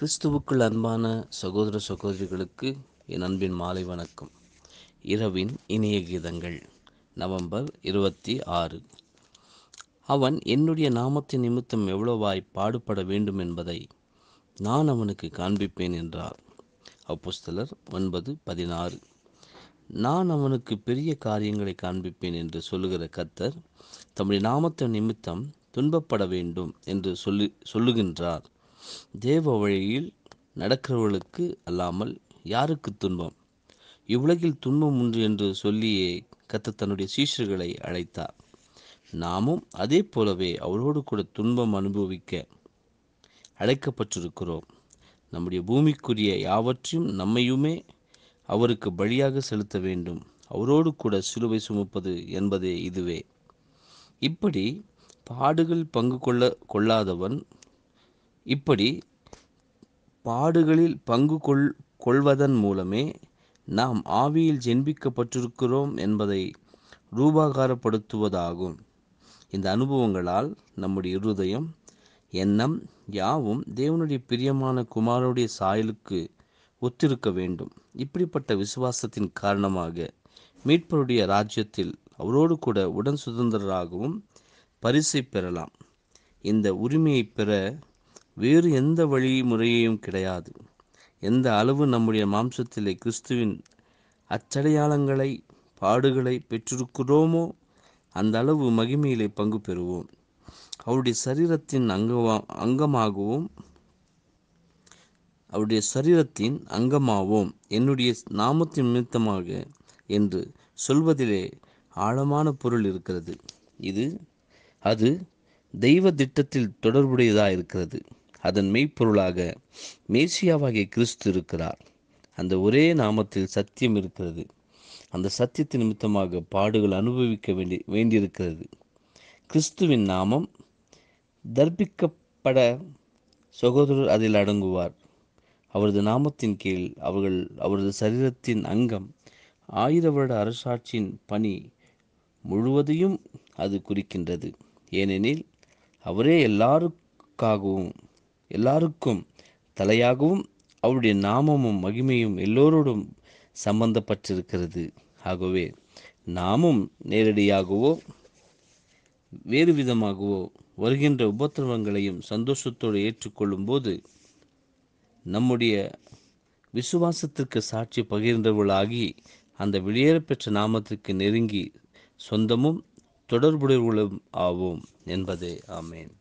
கிறிஸ்துவுக்குள் அன்பான சகோதர சகோதரிகளுக்கு என் அன்பின் மாலை வணக்கம் இரவின் இனிய கீதங்கள் நவம்பர் இருபத்தி ஆறு அவன் என்னுடைய நாமத்தின் நிமித்தம் எவ்வளவாய் பாடுபட வேண்டும் என்பதை நான் அவனுக்கு காண்பிப்பேன் என்றார் அப்புஸ்தலர் ஒன்பது பதினாறு நான் அவனுக்கு பெரிய காரியங்களை காண்பிப்பேன் என்று சொல்லுகிற கத்தர் தம்முடைய நாமத்தின் நிமித்தம் துன்பப்பட வேண்டும் என்று சொல்லு சொல்லுகின்றார் தேவ வழியில் நடக்கிறவர்களுக்கு அல்லாமல் யாருக்கு துன்பம் இவ்வுலகில் துன்பம் உண்டு என்று சொல்லியே கத்த தன்னுடைய சீஷர்களை அழைத்தார் நாமும் அதே போலவே அவரோடு கூட துன்பம் அனுபவிக்க அழைக்கப்பட்டிருக்கிறோம் நம்முடைய பூமிக்குரிய யாவற்றையும் நம்மையுமே அவருக்கு பலியாக செலுத்த வேண்டும் அவரோடு கூட சிலுவை சுமப்பது என்பதே இதுவே இப்படி பாடுகள் பங்கு கொள்ள கொள்ளாதவன் இப்படி பாடுகளில் பங்கு கொள் கொள்வதன் மூலமே நாம் ஆவியில் ஜென்பிக்கப்பட்டிருக்கிறோம் என்பதை ரூபாகாரப்படுத்துவதாகும் இந்த அனுபவங்களால் நம்முடைய இருதயம் எண்ணம் யாவும் தேவனுடைய பிரியமான குமாரனுடைய சாயலுக்கு ஒத்திருக்க வேண்டும் இப்படிப்பட்ட விசுவாசத்தின் காரணமாக மீட்பருடைய ராஜ்யத்தில் அவரோடு கூட உடன் சுதந்திரராகவும் பரிசை பெறலாம் இந்த உரிமையை பெற வேறு எந்த வழி முறையையும் கிடையாது எந்த அளவு நம்முடைய மாம்சத்திலே கிறிஸ்துவின் அச்சடையாளங்களை பாடுகளை பெற்றிருக்கிறோமோ அந்த அளவு மகிமையிலே பங்கு பெறுவோம் அவருடைய சரீரத்தின் அங்கவா அங்கமாகவும் அவருடைய சரீரத்தின் அங்கமாவோம் என்னுடைய நாமத்தின் நிமித்தமாக என்று சொல்வதிலே ஆழமான பொருள் இருக்கிறது இது அது தெய்வ திட்டத்தில் தொடர்புடையதாக இருக்கிறது அதன் மெய்ப்பொருளாக மேசியாவாகிய கிறிஸ்து இருக்கிறார் அந்த ஒரே நாமத்தில் சத்தியம் இருக்கிறது அந்த சத்தியத்தின் நிமித்தமாக பாடுகள் அனுபவிக்க வேண்டி வேண்டியிருக்கிறது கிறிஸ்துவின் நாமம் தர்ப்பிக்கப்பட சகோதரர் அதில் அடங்குவார் அவரது நாமத்தின் கீழ் அவர்கள் அவரது சரீரத்தின் அங்கம் ஆயிர வருட அரசாட்சியின் பணி முழுவதையும் அது குறிக்கின்றது ஏனெனில் அவரே எல்லாருக்காகவும் எல்லாருக்கும் தலையாகவும் அவருடைய நாமமும் மகிமையும் எல்லோரோடும் சம்பந்தப்பட்டிருக்கிறது ஆகவே நாமும் நேரடியாகவோ வேறு விதமாகவோ வருகின்ற உபத்திரவங்களையும் சந்தோஷத்தோடு ஏற்றுக்கொள்ளும் போது நம்முடைய விசுவாசத்திற்கு சாட்சி பகிர்ந்தவர்களாகி அந்த வெளியேறப்பெற்ற நாமத்திற்கு நெருங்கி சொந்தமும் தொடர்புடையவர்களும் ஆவோம் என்பதே ஆமேன்